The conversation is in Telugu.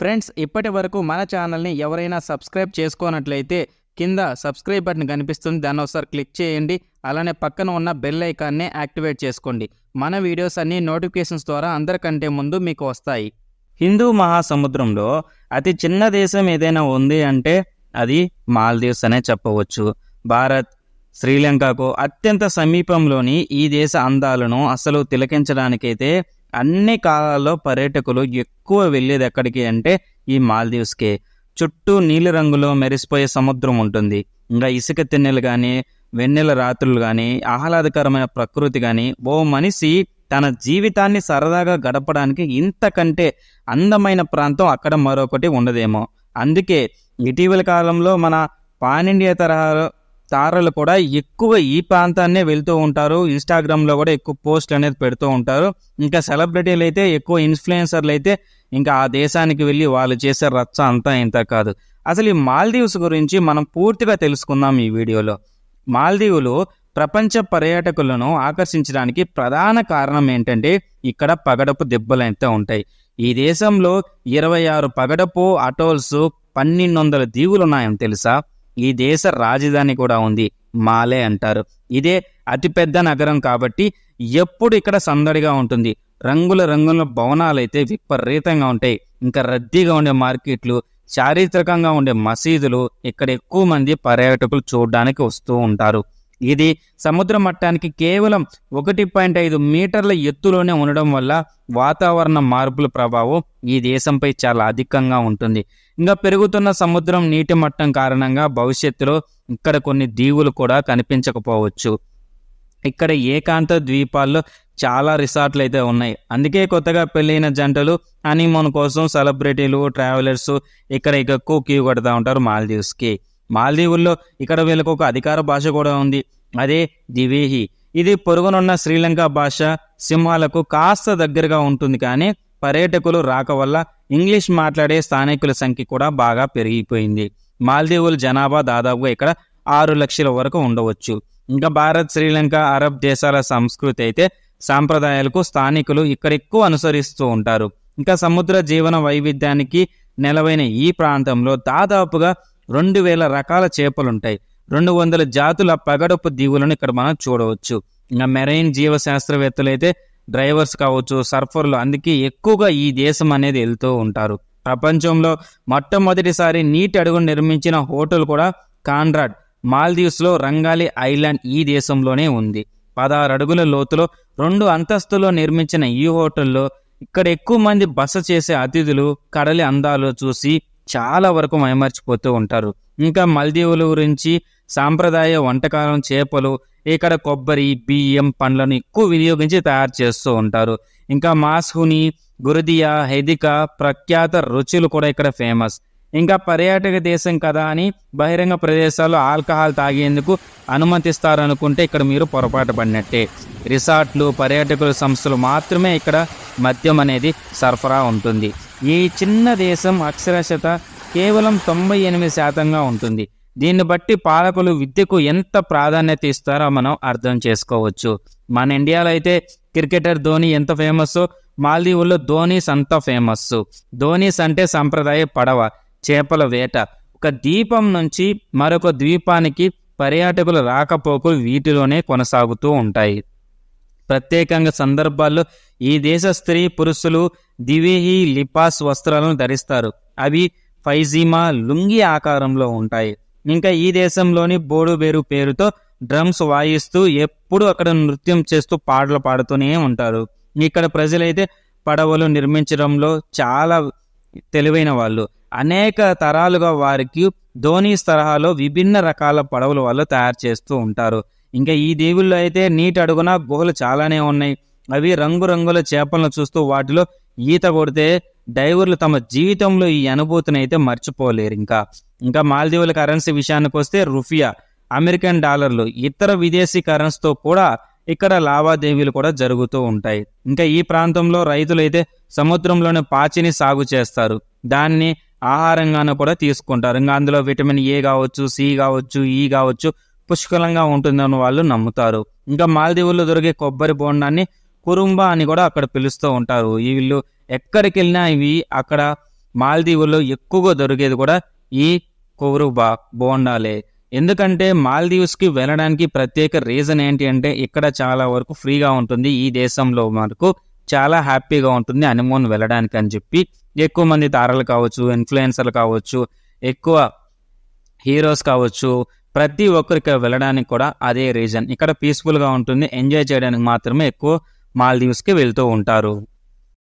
ఫ్రెండ్స్ ఇప్పటి వరకు మన ఛానల్ని ఎవరైనా సబ్స్క్రైబ్ చేసుకోనట్లయితే కింద సబ్స్క్రైబ్ బటన్ కనిపిస్తుంది దాన్ని ఒకసారి క్లిక్ చేయండి అలానే పక్కన ఉన్న బెల్ ఐకాన్ని యాక్టివేట్ చేసుకోండి మన వీడియోస్ అన్నీ నోటిఫికేషన్స్ ద్వారా అందరికంటే ముందు మీకు వస్తాయి హిందూ మహాసముద్రంలో అతి చిన్న దేశం ఏదైనా ఉంది అంటే అది మాల్దీవ్స్ అనే చెప్పవచ్చు భారత్ శ్రీలంకకు అత్యంత సమీపంలోని ఈ దేశ అందాలను అసలు తిలకించడానికైతే అన్ని కాలాల్లో పర్యాటకులు ఎక్కువ వెళ్ళేది ఎక్కడికి అంటే ఈ మాల్దీవ్స్కే చుట్టూ నీలిరంగులో మెరిసిపోయే సముద్రం ఉంటుంది ఇంకా ఇసుక తిన్నెలు కానీ వెన్నెల రాత్రులు కానీ ఆహ్లాదకరమైన ప్రకృతి కానీ ఓ మనిషి తన జీవితాన్ని సరదాగా గడపడానికి ఇంతకంటే అందమైన ప్రాంతం అక్కడ మరొకటి ఉండదేమో అందుకే ఇటీవల కాలంలో మన పాన్ ఇండియా తరహాలో తారలు కూడా ఎక్కువ ఈ ప్రాంతాన్నే వెళ్తూ ఉంటారు ఇన్స్టాగ్రామ్లో కూడా ఎక్కువ పోస్ట్ అనేది పెడుతూ ఉంటారు ఇంకా సెలబ్రిటీలు అయితే ఎక్కువ ఇన్ఫ్లుయెన్సర్లు అయితే ఇంకా ఆ దేశానికి వెళ్ళి వాళ్ళు చేసే రచ్చ అంతా ఇంత కాదు అసలు ఈ మాల్దీవ్స్ గురించి మనం పూర్తిగా తెలుసుకుందాం ఈ వీడియోలో మాల్దీవులు ప్రపంచ పర్యాటకులను ఆకర్షించడానికి ప్రధాన కారణం ఏంటంటే ఇక్కడ పగడపు దెబ్బలు అయితే ఉంటాయి ఈ దేశంలో ఇరవై ఆరు పగడపు అటోల్స్ పన్నెండు వందల దీవులు ఉన్నాయని తెలుసా ఈ దేశ రాజధాని కూడా ఉంది మాలే అంటారు ఇదే అతిపెద్ద నగరం కాబట్టి ఎప్పుడు ఇక్కడ సందడిగా ఉంటుంది రంగుల రంగుల భవనాలు అయితే విపరీతంగా ఉంటాయి ఇంకా రద్దీగా ఉండే మార్కెట్లు చారిత్రకంగా ఉండే మసీదులు ఇక్కడ ఎక్కువ మంది పర్యాటకులు చూడడానికి వస్తూ ఉంటారు ఇది సముద్ర మట్టానికి కేవలం ఒకటి పాయింట్ ఐదు మీటర్ల ఎత్తులోనే ఉండడం వల్ల వాతావరణ మార్పుల ప్రభావం ఈ దేశంపై చాలా అధికంగా ఉంటుంది ఇంకా పెరుగుతున్న సముద్రం నీటి మట్టం కారణంగా భవిష్యత్తులో ఇక్కడ కొన్ని దీవులు కూడా కనిపించకపోవచ్చు ఇక్కడ ఏకాంత ద్వీపాల్లో చాలా రిసార్ట్లు అయితే ఉన్నాయి అందుకే కొత్తగా పెళ్ళైన జంటలు హనీమోన్ కోసం సెలబ్రిటీలు ట్రావెలర్స్ ఇక్కడ ఎక్కువ క్యూ కడతా ఉంటారు మాల్దీవ్స్కి మాల్దీవుల్లో ఇక్కడ వీళ్ళకు ఒక అధికార భాష కూడా ఉంది అదే దివేహి ఇది పొరుగునున్న శ్రీలంక భాష సింహాలకు కాస్త దగ్గరగా ఉంటుంది కానీ పర్యాటకులు రాక వల్ల ఇంగ్లీష్ మాట్లాడే స్థానికుల సంఖ్య కూడా బాగా పెరిగిపోయింది మాల్దీవుల జనాభా దాదాపుగా ఇక్కడ ఆరు లక్షల వరకు ఉండవచ్చు ఇంకా భారత్ శ్రీలంక అరబ్ దేశాల సంస్కృతి అయితే సాంప్రదాయాలకు స్థానికులు ఇక్కడ ఎక్కువ అనుసరిస్తూ ఉంటారు ఇంకా సముద్ర జీవన వైవిధ్యానికి నెలవైన ఈ ప్రాంతంలో దాదాపుగా రెండు వేల రకాల చేపలుంటాయి రెండు వందల జాతుల పగడపు దీవులను ఇక్కడ మనం చూడవచ్చు ఇంకా మెరైన్ జీవశాస్త్రవేత్తలు అయితే డ్రైవర్స్ కావచ్చు సర్ఫర్లు అందుకే ఎక్కువగా ఈ దేశం అనేది వెళ్తూ ఉంటారు ప్రపంచంలో మొట్టమొదటిసారి నీటి అడుగును నిర్మించిన హోటల్ కూడా కాన్రాడ్ మాల్దీవ్స్లో రంగాలి ఐలాండ్ ఈ దేశంలోనే ఉంది పదహారు అడుగుల లోతులో రెండు అంతస్తులో నిర్మించిన ఈ హోటల్లో ఇక్కడ ఎక్కువ మంది బస చేసే అతిథులు కడలి అందాలు చూసి చాలా వరకు మైమర్చిపోతూ ఉంటారు ఇంకా మల్దీవుల గురించి సాంప్రదాయ వంటకాలను చేపలు ఇక్కడ కొబ్బరి బియ్యం పండ్లను ఎక్కువ వినియోగించి తయారు చేస్తూ ఉంటారు ఇంకా మాస్హుని గురుదియా హెదిక ప్రఖ్యాత రుచులు కూడా ఇక్కడ ఫేమస్ ఇంకా పర్యాటక దేశం కదా అని బహిరంగ ప్రదేశాల్లో ఆల్కహాల్ తాగేందుకు అనుమతిస్తారనుకుంటే ఇక్కడ మీరు పొరపాటు పడినట్టే రిసార్ట్లు పర్యాటకుల సంస్థలు మాత్రమే ఇక్కడ మద్యం అనేది సరఫరా ఉంటుంది ఈ చిన్న దేశం అక్షరాస్యత కేవలం తొంభై ఎనిమిది శాతంగా ఉంటుంది దీన్ని బట్టి పాలకులు విద్యకు ఎంత ప్రాధాన్యత ఇస్తారో మనం అర్థం చేసుకోవచ్చు మన ఇండియాలో అయితే క్రికెటర్ ధోని ఎంత ఫేమస్ మాల్దీవుల్లో ధోనీస్ అంత ఫేమస్ ధోనీస్ అంటే సంప్రదాయ పడవ చేపల వేట ఒక ద్వీపం నుంచి మరొక ద్వీపానికి పర్యాటకులు రాకపోకలు వీటిలోనే కొనసాగుతూ ఉంటాయి ప్రత్యేకంగా సందర్భాల్లో ఈ దేశ స్త్రీ పురుషులు దివేహి లిపాస్ వస్త్రాలను ధరిస్తారు అవి ఫైజీమా లుంగి ఆకారంలో ఉంటాయి ఇంకా ఈ దేశంలోని బోడుబేరు పేరుతో డ్రమ్స్ వాయిస్తూ ఎప్పుడు అక్కడ నృత్యం చేస్తూ పాటలు పాడుతూనే ఉంటారు ఇక్కడ ప్రజలైతే పడవలు నిర్మించడంలో చాలా తెలివైన వాళ్ళు అనేక తరాలుగా వారికి ధోని తరహాలో విభిన్న రకాల పడవలు వాళ్ళు తయారు చేస్తూ ఉంటారు ఇంకా ఈ దీవుల్లో అయితే నీటి అడుగున బుహలు చాలానే ఉన్నాయి అవి రంగురంగుల చేపలను చూస్తూ వాటిలో ఈత కొడితే డైవర్లు తమ జీవితంలో ఈ అనుభూతిని అయితే మర్చిపోలేరు ఇంకా ఇంకా మాల్దీవుల కరెన్సీ విషయానికి వస్తే రుఫియా అమెరికన్ డాలర్లు ఇతర విదేశీ కరెన్సీతో కూడా ఇక్కడ లావాదేవీలు కూడా జరుగుతూ ఉంటాయి ఇంకా ఈ ప్రాంతంలో రైతులు అయితే సముద్రంలోని పాచిని సాగు చేస్తారు దాన్ని ఆహారంగాను కూడా తీసుకుంటారు ఇంకా అందులో విటమిన్ ఏ కావచ్చు సి కావచ్చు ఈ కావచ్చు పుష్కలంగా ఉంటుందని వాళ్ళు నమ్ముతారు ఇంకా మాలదీవుల్లో దొరికే కొబ్బరి బోండాన్ని కురుంబా అని కూడా అక్కడ పిలుస్తూ ఉంటారు ఈ వీళ్ళు ఎక్కడికి వెళ్ళినా ఇవి అక్కడ మాల్దీవుల్లో ఎక్కువగా దొరికేది కూడా ఈ కురుబా బోండాలే ఎందుకంటే మాల్దీవ్స్కి వెళ్ళడానికి ప్రత్యేక రీజన్ ఏంటి అంటే ఇక్కడ చాలా వరకు ఫ్రీగా ఉంటుంది ఈ దేశంలో మనకు చాలా హ్యాపీగా ఉంటుంది హనీమూన్ వెళ్ళడానికి అని చెప్పి ఎక్కువ మంది తారలు కావచ్చు ఇన్ఫ్లుయెన్సర్లు కావచ్చు ఎక్కువ హీరోస్ కావచ్చు ప్రతి ఒక్కరికి వెళ్ళడానికి కూడా అదే రీజన్ ఇక్కడ పీస్ఫుల్గా ఉంటుంది ఎంజాయ్ చేయడానికి మాత్రమే ఎక్కువ మాల్దీవ్స్కి వెళ్తూ ఉంటారు